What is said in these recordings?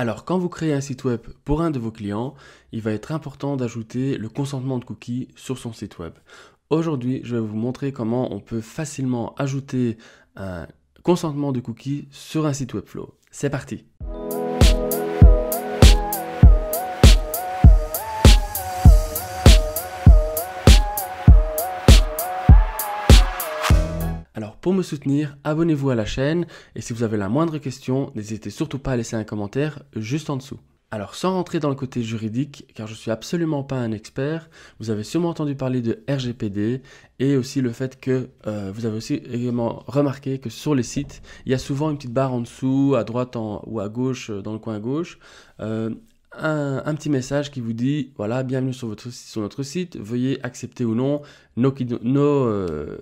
Alors quand vous créez un site web pour un de vos clients, il va être important d'ajouter le consentement de cookies sur son site web. Aujourd'hui, je vais vous montrer comment on peut facilement ajouter un consentement de cookies sur un site Webflow. C'est parti Pour me soutenir, abonnez-vous à la chaîne et si vous avez la moindre question, n'hésitez surtout pas à laisser un commentaire juste en dessous. Alors sans rentrer dans le côté juridique, car je suis absolument pas un expert, vous avez sûrement entendu parler de RGPD et aussi le fait que euh, vous avez aussi également remarqué que sur les sites, il y a souvent une petite barre en dessous, à droite en, ou à gauche, euh, dans le coin à gauche, euh, un, petit message qui vous dit voilà bienvenue sur votre sur notre site veuillez accepter ou non nos, euh,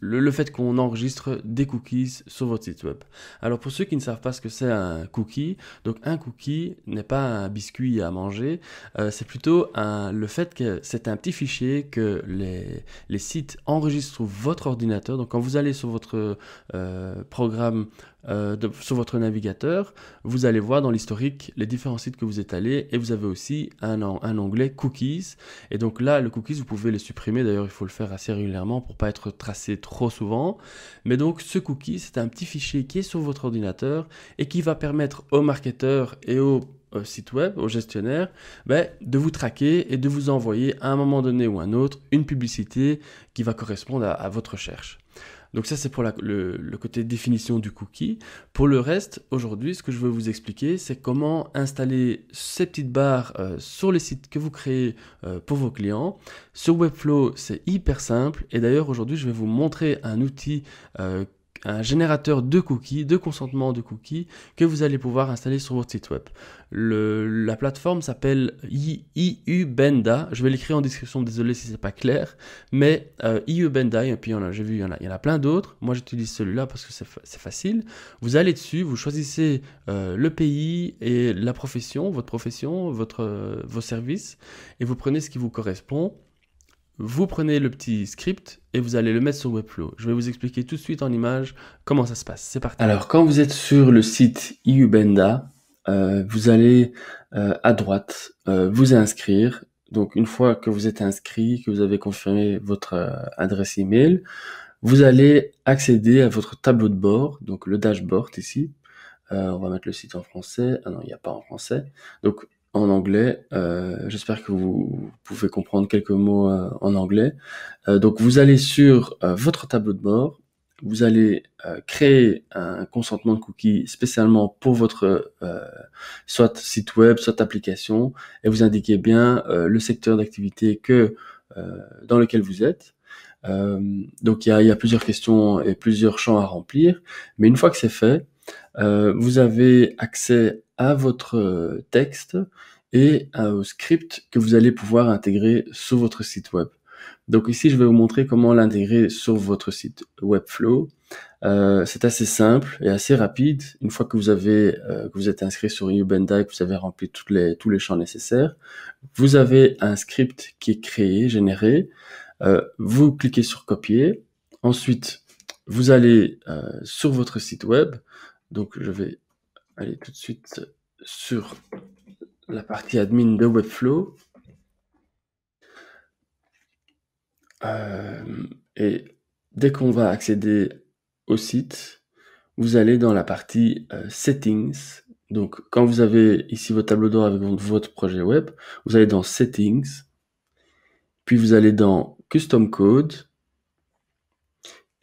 le, fait qu'on enregistre des cookies sur votre site web. Alors pour ceux qui ne savent pas ce que c'est un cookie, donc un cookie n'est pas un biscuit à manger, euh, c'est plutôt un, le fait que c'est un petit fichier que les, les, sites enregistrent sur votre ordinateur. Donc quand vous allez sur votre euh, programme sur votre navigateur, vous allez voir dans l'historique les différents sites que vous êtes allés et vous avez aussi un, un onglet cookies. Et donc là, le cookies, vous pouvez les supprimer. D'ailleurs, il faut le faire assez régulièrement pour pas être tracé trop souvent. Mais donc ce cookie, c'est un petit fichier qui est sur votre ordinateur et qui va permettre aux marketeurs et au euh, site web, au gestionnaire, ben, de vous traquer et de vous envoyer à un moment donné ou un autre une publicité qui va correspondre à votre recherche. Donc ça, c'est pour le, côté définition du cookie. Pour le reste, aujourd'hui, ce que je veux vous expliquer, c'est comment installer ces petites barres euh, sur les sites que vous créez euh, pour vos clients. Sur Webflow, c'est hyper simple. Et d'ailleurs, aujourd'hui, je vais vous montrer un outil euh, un générateur de cookies, de consentement de cookies, que vous allez pouvoir installer sur votre site web. Le, la plateforme s'appelle IUBenda. Je vais l'écrire en description, désolé si c'est pas clair. Mais euh, IUBenda, et puis j'ai vu, il y, en a, plein d'autres. Moi, j'utilise celui-là parce que c'est facile. Vous allez dessus, vous choisissez euh, le pays et la profession, votre profession, votre, euh, vos services, et vous prenez ce qui vous correspond vous prenez le petit script et vous allez le mettre sur Webflow. Je vais vous expliquer tout de suite en image comment ça se passe. C'est parti. Alors, quand vous êtes sur le site iubenda, euh, vous allez euh, à droite euh, vous inscrire. Donc, une fois que vous êtes inscrit, que vous avez confirmé votre adresse email, vous allez accéder à votre tableau de bord, donc le dashboard ici. on va mettre le site en français. Ah non, il n'y a pas en français. Donc, en anglais. Euh, j'espère que vous pouvez comprendre quelques mots euh, en anglais. Euh, donc vous allez sur votre tableau de bord, vous allez créer un consentement de cookie spécialement pour votre soit site web, soit application, et vous indiquez bien le secteur d'activité que dans lequel vous êtes. donc il y a, y a plusieurs questions et plusieurs champs à remplir, mais une fois que c'est fait, euh, vous avez accès à votre euh, texte et au script que vous allez pouvoir intégrer sur votre site web. Donc ici, je vais vous montrer comment l'intégrer sur votre site Webflow. Euh, c'est assez simple et assez rapide. Une fois que vous avez euh, que vous êtes inscrit sur et que vous avez rempli toutes les, tous les champs nécessaires, vous avez un script qui est créé, généré. vous cliquez sur copier. Ensuite, vous allez sur votre site web. Donc je vais aller tout de suite sur la partie admin de Webflow. Euh, et dès qu'on va accéder au site, vous allez dans la partie euh, settings. Donc quand vous avez ici votre tableau d'or avec votre projet web, vous allez dans settings, puis vous allez dans custom code,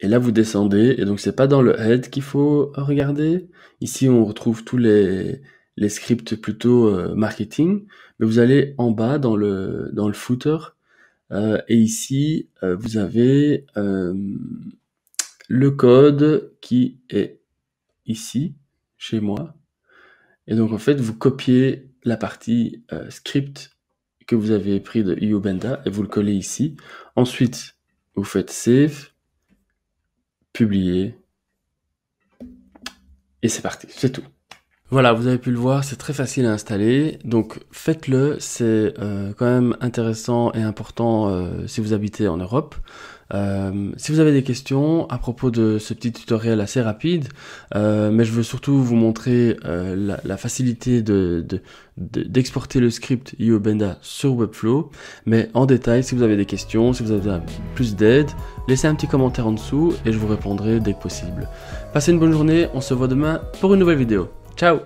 et là, vous descendez, et donc c'est pas dans le head qu'il faut regarder. Ici, on retrouve tous les, scripts plutôt euh, marketing, mais vous allez en bas dans le, dans le footer, euh, et ici, euh, vous avez le code qui est ici, chez moi. Et donc, en fait, vous copiez la partie script que vous avez pris de UBenda et vous le collez ici. Ensuite, vous faites save publier. Et c'est parti, c'est tout. Voilà, vous avez pu le voir, c'est très facile à installer, donc faites-le, c'est euh, quand même intéressant et important euh, si vous habitez en Europe. Euh, si vous avez des questions à propos de ce petit tutoriel assez rapide, euh, mais je veux surtout vous montrer euh, la, facilité d'exporter le script IOBenda sur Webflow. Mais en détail, si vous avez des questions, si vous avez plus d'aide, laissez un petit commentaire en dessous et je vous répondrai dès que possible. Passez une bonne journée, on se voit demain pour une nouvelle vidéo. Ciao